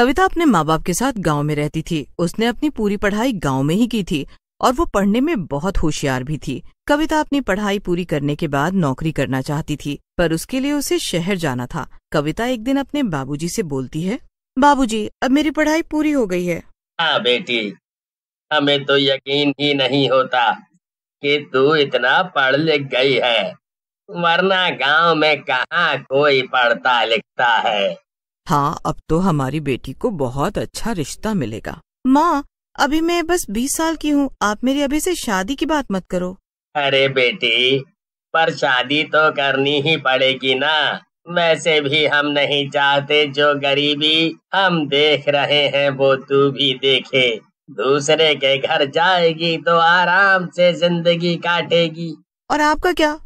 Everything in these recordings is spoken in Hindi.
कविता अपने माँ बाप के साथ गांव में रहती थी उसने अपनी पूरी पढ़ाई गांव में ही की थी और वो पढ़ने में बहुत होशियार भी थी कविता अपनी पढ़ाई पूरी करने के बाद नौकरी करना चाहती थी पर उसके लिए उसे शहर जाना था कविता एक दिन अपने बाबूजी से बोलती है बाबूजी अब मेरी पढ़ाई पूरी हो गई है हाँ बेटी हमें तो यकीन ही नहीं होता कि तू इतना पढ़ लिख गई है वरना गांव में कहाँ कोई पढ़ता लिखता है हाँ अब तो हमारी बेटी को बहुत अच्छा रिश्ता मिलेगा माँ अभी मैं बस बीस साल की हूँ आप मेरी अभी से शादी की बात मत करो अरे बेटी पर शादी तो करनी ही पड़ेगी ना वैसे भी हम नहीं चाहते जो गरीबी हम देख रहे हैं वो तू भी देखे दूसरे के घर जाएगी तो आराम से जिंदगी काटेगी और आपका क्या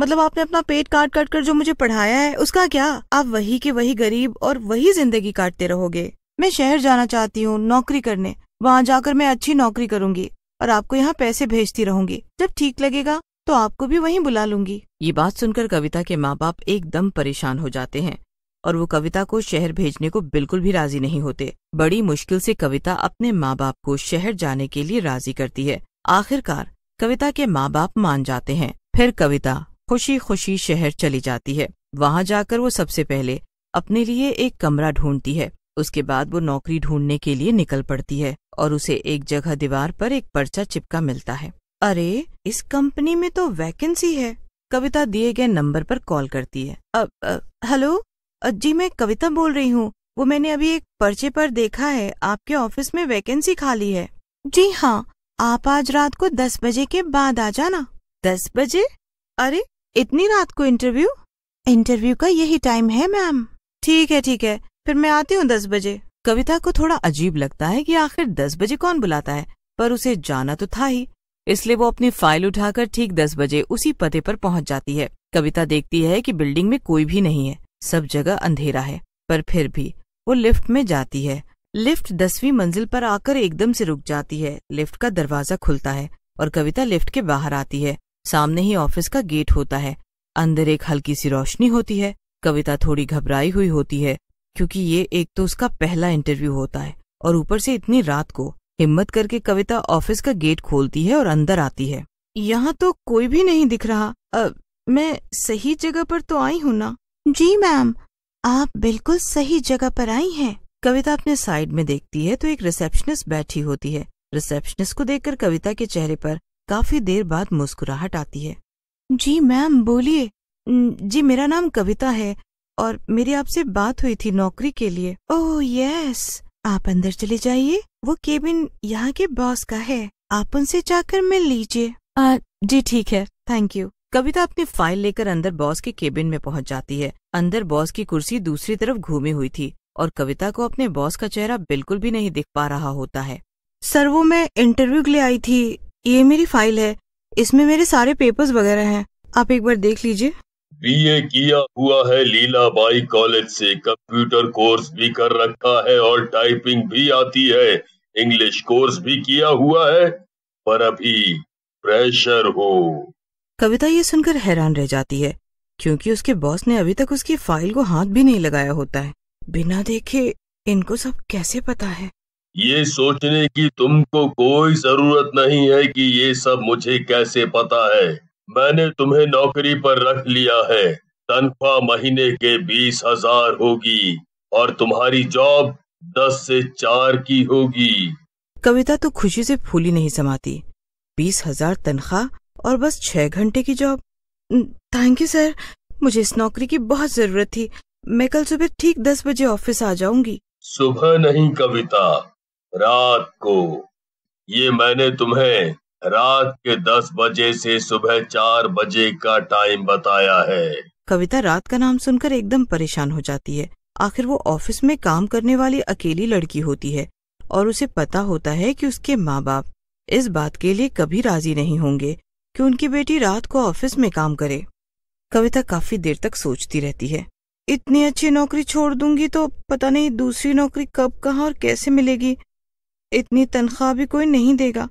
मतलब आपने अपना पेट काट काट कर जो मुझे पढ़ाया है उसका क्या आप वही के वही गरीब और वही जिंदगी काटते रहोगे मैं शहर जाना चाहती हूँ नौकरी करने वहाँ जाकर मैं अच्छी नौकरी करूँगी और आपको यहाँ पैसे भेजती रहूंगी जब ठीक लगेगा तो आपको भी वहीं बुला लूंगी ये बात सुनकर कविता के माँ बाप एकदम परेशान हो जाते हैं और वो कविता को शहर भेजने को बिल्कुल भी राजी नहीं होते बड़ी मुश्किल से कविता अपने माँ बाप को शहर जाने के लिए राजी करती है आखिरकार कविता के माँ बाप मान जाते हैं फिर कविता खुशी खुशी शहर चली जाती है वहां जाकर वो सबसे पहले अपने लिए एक कमरा ढूंढती है उसके बाद वो नौकरी ढूंढने के लिए निकल पड़ती है और उसे एक जगह दीवार पर एक पर्चा चिपका मिलता है अरे इस कंपनी में तो वैकेंसी है कविता दिए गए नंबर पर कॉल करती है अब हेलो जी मैं कविता बोल रही हूँ वो मैंने अभी एक पर्चे पर देखा है आपके ऑफिस में वैकेंसी खाली है जी हाँ आप आज रात को दस बजे के बाद आ जाना दस बजे अरे इतनी रात को इंटरव्यू इंटरव्यू का यही टाइम है मैम ठीक है ठीक है फिर मैं आती हूँ दस बजे कविता को थोड़ा अजीब लगता है कि आखिर दस बजे कौन बुलाता है पर उसे जाना तो था ही इसलिए वो अपनी फाइल उठाकर ठीक दस बजे उसी पते पर पहुंच जाती है कविता देखती है कि बिल्डिंग में कोई भी नहीं है सब जगह अंधेरा है पर फिर भी वो लिफ्ट में जाती है लिफ्ट दसवीं मंजिल पर आकर एकदम से रुक जाती है लिफ्ट का दरवाजा खुलता है और कविता लिफ्ट के बाहर आती है सामने ही ऑफिस का गेट होता है अंदर एक हल्की सी रोशनी होती है कविता थोड़ी घबराई हुई होती है क्योंकि ये एक तो उसका पहला इंटरव्यू होता है और ऊपर से इतनी रात को हिम्मत करके कविता ऑफिस का गेट खोलती है और अंदर आती है यहाँ तो कोई भी नहीं दिख रहा आ, मैं सही जगह पर तो आई हूँ ना जी मैम आप बिल्कुल सही जगह पर आई हैं कविता अपने साइड में देखती है तो एक रिसेप्शनिस्ट बैठी होती है रिसेप्शनिस्ट को देखकर कविता के चेहरे पर काफी देर बाद मुस्कुराहट आती है जी मैम बोलिए जी मेरा नाम कविता है और मेरी आपसे बात हुई थी नौकरी के लिए ओह यस आप अंदर चले जाइए वो केबिन यहाँ के बॉस का है आप उनसे जाकर मिल लीजिए जी ठीक है थैंक यू कविता अपनी फाइल लेकर अंदर बॉस के केबिन में पहुंच जाती है अंदर बॉस की कुर्सी दूसरी तरफ घूमी हुई थी और कविता को अपने बॉस का चेहरा बिल्कुल भी नहीं दिख पा रहा होता है सर वो मैं इंटरव्यू के लिए आई थी ये मेरी फाइल है इसमें मेरे सारे पेपर्स वगैरह हैं आप एक बार देख लीजिए बीए किया हुआ है लीला बाई कॉलेज से कंप्यूटर कोर्स भी कर रखा है और टाइपिंग भी आती है इंग्लिश कोर्स भी किया हुआ है पर अभी प्रेशर हो कविता ये सुनकर हैरान रह जाती है क्योंकि उसके बॉस ने अभी तक उसकी फाइल को हाथ भी नहीं लगाया होता है बिना देखे इनको सब कैसे पता है ये सोचने की तुमको कोई जरूरत नहीं है कि ये सब मुझे कैसे पता है मैंने तुम्हें नौकरी पर रख लिया है तनख्वाह महीने के बीस हजार होगी और तुम्हारी जॉब दस से चार की होगी कविता तो खुशी से फूली नहीं समाती बीस हजार तनख्वाह और बस छह घंटे की जॉब थैंक यू सर मुझे इस नौकरी की बहुत जरूरत थी मैं कल सुबह ठीक दस बजे ऑफिस आ जाऊंगी सुबह नहीं कविता रात को ये मैंने तुम्हें रात के दस बजे से सुबह चार बजे का टाइम बताया है कविता रात का नाम सुनकर एकदम परेशान हो जाती है आखिर वो ऑफिस में काम करने वाली अकेली लड़की होती है और उसे पता होता है कि उसके माँ बाप इस बात के लिए कभी राजी नहीं होंगे कि उनकी बेटी रात को ऑफिस में काम करे कविता काफी देर तक सोचती रहती है इतनी अच्छी नौकरी छोड़ दूंगी तो पता नहीं दूसरी नौकरी कब कहाँ और कैसे मिलेगी इतनी तनख्वाह भी कोई नहीं देगा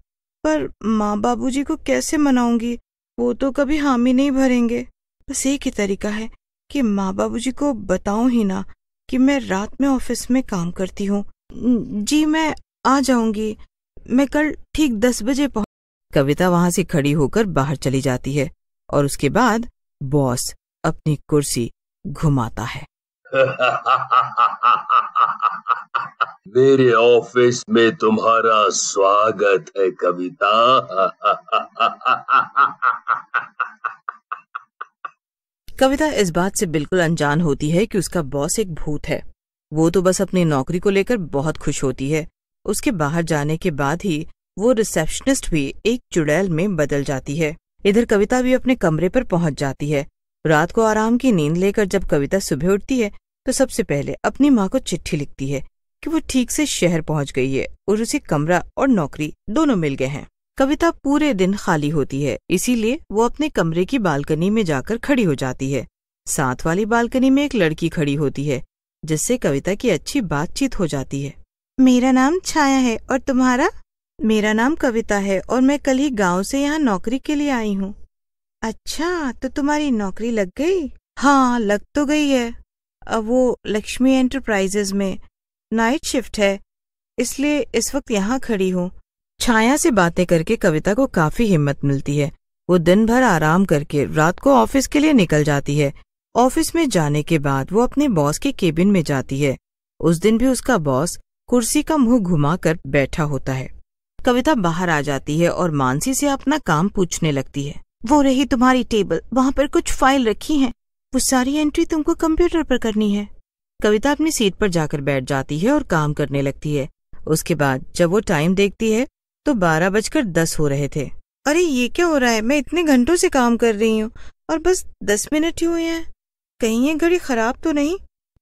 पर माँ बाबू को कैसे मनाऊंगी वो तो कभी हामी नहीं भरेंगे बस एक ही तरीका है कि माँ बाबू को बताऊं ही ना कि मैं रात में ऑफिस में काम करती हूँ जी मैं आ जाऊंगी मैं कल ठीक दस बजे पहुँच कविता वहां से खड़ी होकर बाहर चली जाती है और उसके बाद बॉस अपनी कुर्सी घुमाता है मेरे ऑफिस में तुम्हारा स्वागत है कविता कविता इस बात से बिल्कुल अनजान होती है कि उसका बॉस एक भूत है वो तो बस अपनी नौकरी को लेकर बहुत खुश होती है उसके बाहर जाने के बाद ही वो रिसेप्शनिस्ट भी एक चुड़ैल में बदल जाती है इधर कविता भी अपने कमरे पर पहुंच जाती है रात को आराम की नींद लेकर जब कविता सुबह उठती है तो सबसे पहले अपनी माँ को चिट्ठी लिखती है कि वो ठीक से शहर पहुँच गई है और उसे कमरा और नौकरी दोनों मिल गए हैं कविता पूरे दिन खाली होती है इसीलिए वो अपने कमरे की बालकनी में जाकर खड़ी हो जाती है साथ वाली बालकनी में एक लड़की खड़ी होती है जिससे कविता की अच्छी बातचीत हो जाती है मेरा नाम छाया है और तुम्हारा मेरा नाम कविता है और मैं कल ही गांव से यहाँ नौकरी के लिए आई हूँ अच्छा तो तुम्हारी नौकरी लग गई हाँ लग तो गई है अब वो लक्ष्मी एंटरप्राइजेज में नाइट शिफ्ट है इसलिए इस वक्त यहाँ खड़ी हूँ छाया से बातें करके कविता को काफी हिम्मत मिलती है वो दिन भर आराम करके रात को ऑफिस के लिए निकल जाती है ऑफिस में जाने के बाद वो अपने बॉस के केबिन में जाती है उस दिन भी उसका बॉस कुर्सी का मुंह घुमाकर बैठा होता है कविता बाहर आ जाती है और मानसी से अपना काम पूछने लगती है वो रही तुम्हारी टेबल वहां पर कुछ फाइल रखी हैं वो सारी एंट्री तुमको कंप्यूटर पर करनी है कविता अपनी सीट पर जाकर बैठ जाती है और काम करने लगती है उसके बाद जब वो टाइम देखती है तो बारह बजकर दस हो रहे थे अरे ये क्या हो रहा है मैं इतने घंटों से काम कर रही हूँ और बस दस मिनट ही हुए हैं कहीं ये घड़ी खराब तो नहीं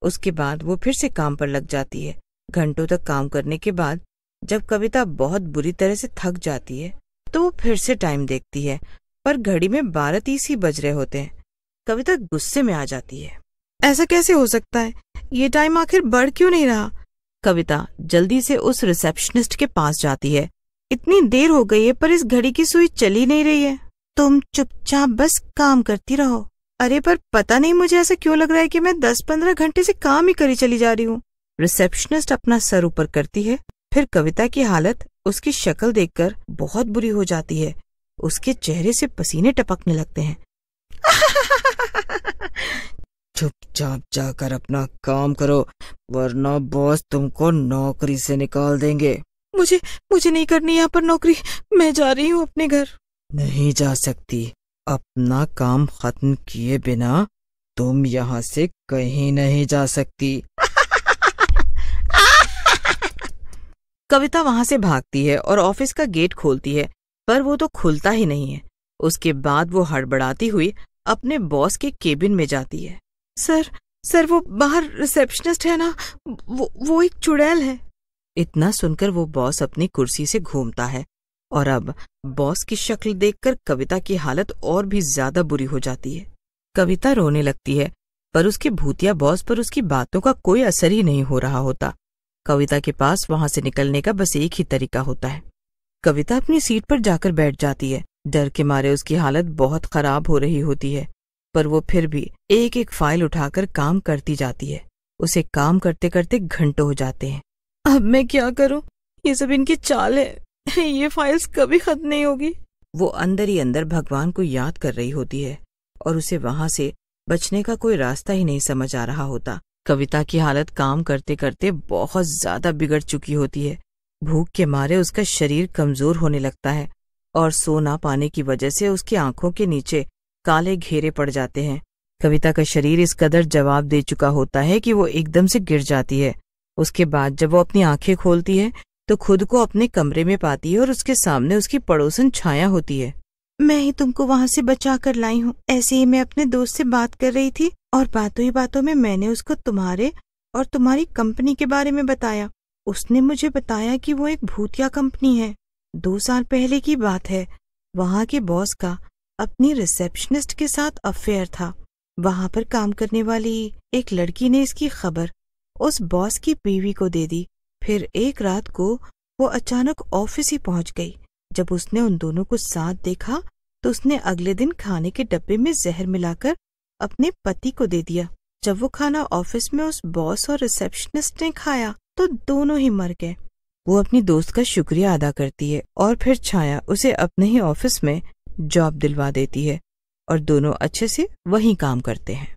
उसके बाद वो फिर से काम पर लग जाती है घंटों तक काम करने के बाद जब कविता बहुत बुरी तरह से थक जाती है तो वो फिर से टाइम देखती है पर घड़ी में बारह तीस ही बज रहे होते हैं कविता तो गुस्से में आ जाती है ऐसा कैसे हो सकता है ये टाइम आखिर बढ़ क्यों नहीं रहा कविता जल्दी से उस रिसेप्शनिस्ट के पास जाती है इतनी देर हो गई है पर इस घड़ी की सुई चली नहीं रही है तुम चुपचाप बस काम करती रहो अरे पर पता नहीं मुझे ऐसा क्यों लग रहा है कि मैं दस पंद्रह घंटे से काम ही करी चली जा रही हूँ रिसेप्शनिस्ट अपना सर ऊपर करती है फिर कविता की हालत उसकी शक्ल देखकर बहुत बुरी हो जाती है उसके चेहरे से पसीने टपकने लगते हैं चुपचाप जाकर अपना काम करो वरना बॉस तुमको नौकरी से निकाल देंगे मुझे मुझे नहीं करनी यहाँ पर नौकरी मैं जा रही हूँ अपने घर नहीं जा सकती अपना काम खत्म किए बिना तुम यहाँ से कहीं नहीं जा सकती कविता वहाँ से भागती है और ऑफिस का गेट खोलती है पर वो तो खुलता ही नहीं है उसके बाद वो हड़बड़ाती हुई अपने बॉस के केबिन में जाती है सर सर वो बाहर रिसेप्शनिस्ट है ना वो वो एक चुड़ैल है इतना सुनकर वो बॉस अपनी कुर्सी से घूमता है और अब बॉस की शक्ल देखकर कविता की हालत और भी ज्यादा बुरी हो जाती है कविता रोने लगती है पर उसके भूतिया बॉस पर उसकी बातों का कोई असर ही नहीं हो रहा होता कविता के पास वहां से निकलने का बस एक ही तरीका होता है कविता अपनी सीट पर जाकर बैठ जाती है डर के मारे उसकी हालत बहुत खराब हो रही होती है पर वो फिर भी एक एक फाइल उठाकर काम करती जाती है उसे काम करते करते घंटों हो जाते हैं अब मैं क्या करूं? ये सब इनकी चाल है ये फाइल्स कभी खत्म नहीं होगी वो अंदर ही अंदर भगवान को याद कर रही होती है और उसे वहां से बचने का कोई रास्ता ही नहीं समझ आ रहा होता कविता की हालत काम करते करते बहुत ज्यादा बिगड़ चुकी होती है भूख के मारे उसका शरीर कमजोर होने लगता है और सो ना पाने की वजह से उसकी आंखों के नीचे काले घेरे पड़ जाते हैं कविता का शरीर इस कदर जवाब दे चुका होता है कि वो एकदम से गिर जाती है उसके बाद जब वो अपनी आंखें खोलती है तो खुद को अपने कमरे में पाती है और उसके सामने उसकी पड़ोसन छाया होती है मैं ही तुमको वहाँ से बचा कर लाई हूँ ऐसे ही मैं अपने दोस्त से बात कर रही थी और बातों ही बातों में मैंने उसको तुम्हारे और तुम्हारी कंपनी के बारे में बताया उसने मुझे बताया कि वो एक भूतिया कंपनी है दो साल पहले की बात है वहाँ के बॉस का अपनी रिसेप्शनिस्ट के साथ अफेयर था वहाँ पर काम करने वाली एक लड़की ने इसकी खबर उस बॉस की बीवी को दे दी फिर एक रात को वो अचानक ऑफिस ही पहुंच गई जब उसने उन दोनों को साथ देखा तो उसने अगले दिन खाने के डब्बे में जहर मिलाकर अपने पति को दे दिया जब वो खाना ऑफिस में उस बॉस और रिसेप्शनिस्ट ने खाया तो दोनों ही मर गए वो अपनी दोस्त का शुक्रिया अदा करती है और फिर छाया उसे अपने ही ऑफिस में जॉब दिलवा देती है और दोनों अच्छे से वहीं काम करते हैं